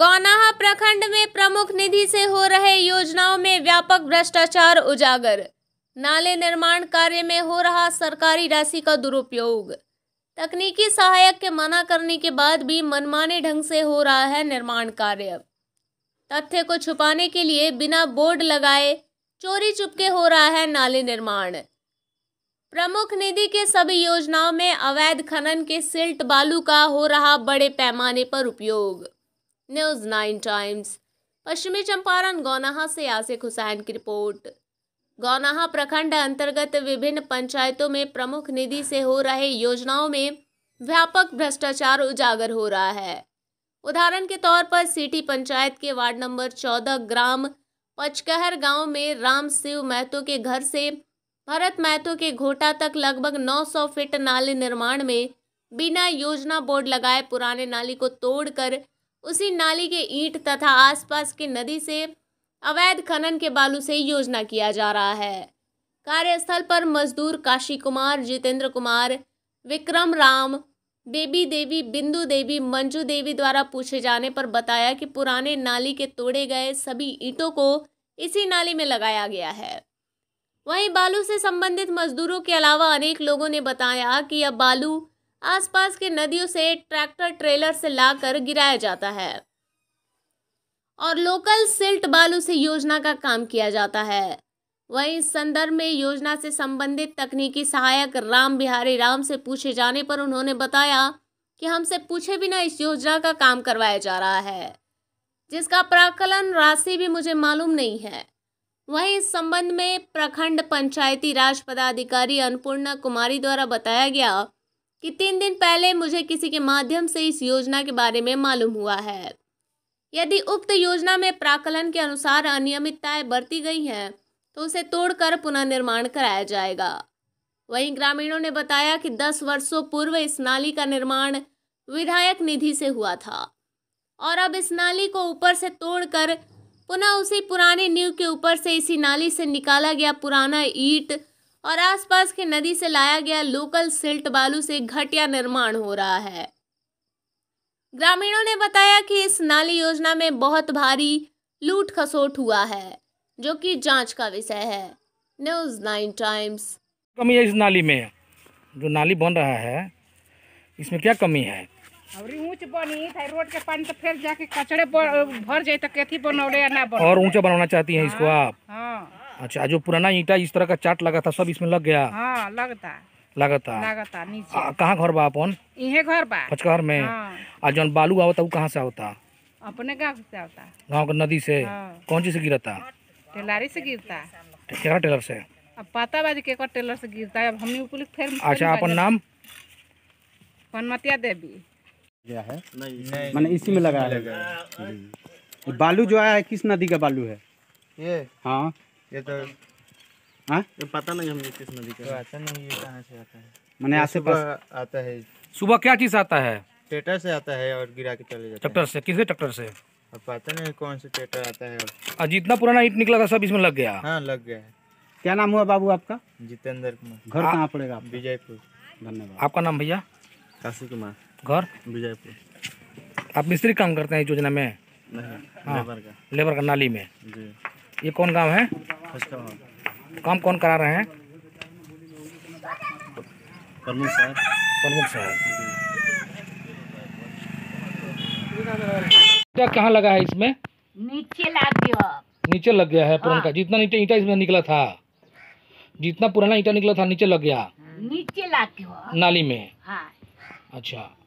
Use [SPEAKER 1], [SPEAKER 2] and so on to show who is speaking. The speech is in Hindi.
[SPEAKER 1] गौनाहा प्रखंड में प्रमुख निधि से हो रहे योजनाओं में व्यापक भ्रष्टाचार उजागर नाले निर्माण कार्य में हो रहा सरकारी राशि का दुरुपयोग तकनीकी सहायक के मना करने के बाद भी मनमाने ढंग से हो रहा है निर्माण कार्य तथ्य को छुपाने के लिए बिना बोर्ड लगाए चोरी चुपके हो रहा है नाले निर्माण प्रमुख निधि के सभी योजनाओं में अवैध खनन के सिल्ट बालू का हो रहा बड़े पैमाने पर उपयोग न्यूज़ नाइन टाइम्स पश्चिमी चंपारण गौनाहा से आसिक हुसैन की रिपोर्ट गौनाहा प्रखंड अंतर्गत विभिन्न पंचायतों में प्रमुख निधि से हो रहे योजनाओं में व्यापक भ्रष्टाचार उजागर हो रहा है उदाहरण के तौर पर सिटी पंचायत के वार्ड नंबर चौदह ग्राम पचकहर गांव में राम शिव महतो के घर से भरत महतो के घोटा तक लगभग 900 फीट नाले निर्माण में बिना योजना बोर्ड लगाए पुराने नाली को तोड़कर उसी नाली के ईंट तथा आसपास के नदी से अवैध खनन के बालू से योजना किया जा रहा है कार्यस्थल पर मजदूर काशी कुमार जितेंद्र कुमार विक्रम राम बेबी देवी बिंदु देवी मंजू देवी द्वारा पूछे जाने पर बताया कि पुराने नाली के तोड़े गए सभी ईंटों को इसी नाली में लगाया गया है वहीं बालू से संबंधित मजदूरों के अलावा अनेक लोगों ने बताया कि यह बालू आसपास के नदियों से ट्रैक्टर ट्रेलर से लाकर गिराया जाता है और लोकल सिल्ट बालू से योजना का काम किया जाता है वहीं इस संदर्भ में योजना से संबंधित तकनीकी सहायक राम बिहारी राम से पूछे जाने पर उन्होंने बताया कि हमसे पूछे बिना इस योजना का काम करवाया जा रहा है जिसका प्राकलन राशि भी मुझे मालूम नहीं है वहीं इस संबंध में प्रखंड पंचायती राज पदाधिकारी अन्नपूर्णा कुमारी द्वारा बताया गया कि तीन दिन पहले मुझे किसी के माध्यम से इस योजना के बारे में मालूम हुआ है यदि उक्त योजना में प्राकलन के अनुसार अनियमितताएं बरती गई हैं तो उसे तोड़कर पुनर्निर्माण कराया जाएगा वहीं ग्रामीणों ने बताया कि दस वर्षों पूर्व इस नाली का निर्माण विधायक निधि से हुआ था और अब इस नाली को ऊपर से तोड़कर पुनः उसी पुराने नींव के ऊपर से इसी नाली से निकाला गया पुराना ईट और आसपास के नदी से लाया गया लोकल सिल्ट बालू से घटिया निर्माण हो रहा है ग्रामीणों ने बताया कि इस नाली योजना में बहुत भारी लूट खसोट हुआ है जो कि जांच का विषय है न्यूज नाइन टाइम्स
[SPEAKER 2] कमी है इस नाली में जो नाली बन रहा है इसमें क्या कमी है और ऊंच बनी था रोड के पानी तो फिर जाके कचड़े भर जाए तो कैथी बनौले या ना और ऊंचा बनाना चाहती हैं इसको हाँ, आप हाँ। अच्छा जो पुराना ईटा इस तरह का चाट लगा था सब इसमें लग गया हाँ, लगता लगता लगता कहाँ घर बा अपन घर बा अच्छा, में हाँ। जो जौन बालू आवता उ कहाँ से आवता अपने गाँव से आता गाँव के नदी से हाँ। कौन चीज से गिरता टेलारी से गिरता क्या टेलर से अब पता बाजी के टेलर से गिरता है अब हम उपलिक फिर अच्छा अपन नाम पनमतिया देवी गया है नहीं मैंने इसी में लगाया है बालू जो आया है किस नदी का बालू है ये हाँ ये तो हाँ ये पता नहीं हमें किस नदी का तो आता नहीं ये कहाँ से आता है मैंने आसे पास आता है सुबह क्या चीज़ आता है ट्रैक्टर से आता है और गिरा के चले जाता ट्रैक्टर से किसके ट्रैक्टर से अब पता नहीं कौन से ट्रैक्टर आता है और जितना पुराना ईट निकला था सब इसमें लग गया हाँ लग गया है क्या नाम हुआ बाबू आपका जितेंद्र कुमार घर कहाँ पड़ेगा विजयपुर धन्यवाद आपका नाम भैया काशी कुमार घर विजयपुर आप मिस्त्री काम करते हैं योजना में नहीं, हाँ, लेबर का लेबर का नाली में जी ये कौन गांव है अच्छा। काम कौन करा रहे हैं प्रमुख साहब प्रमुख साहब कहाँ लगा है इसमें
[SPEAKER 1] नीचे लग गया
[SPEAKER 2] नीचे लग गया है हाँ। का जितना नीचे ईटा इसमें निकला था जितना पुराना ईटा निकला था नीचे लग गया
[SPEAKER 1] नीचे लग गया नाली में हाँ।
[SPEAKER 2] अच्छा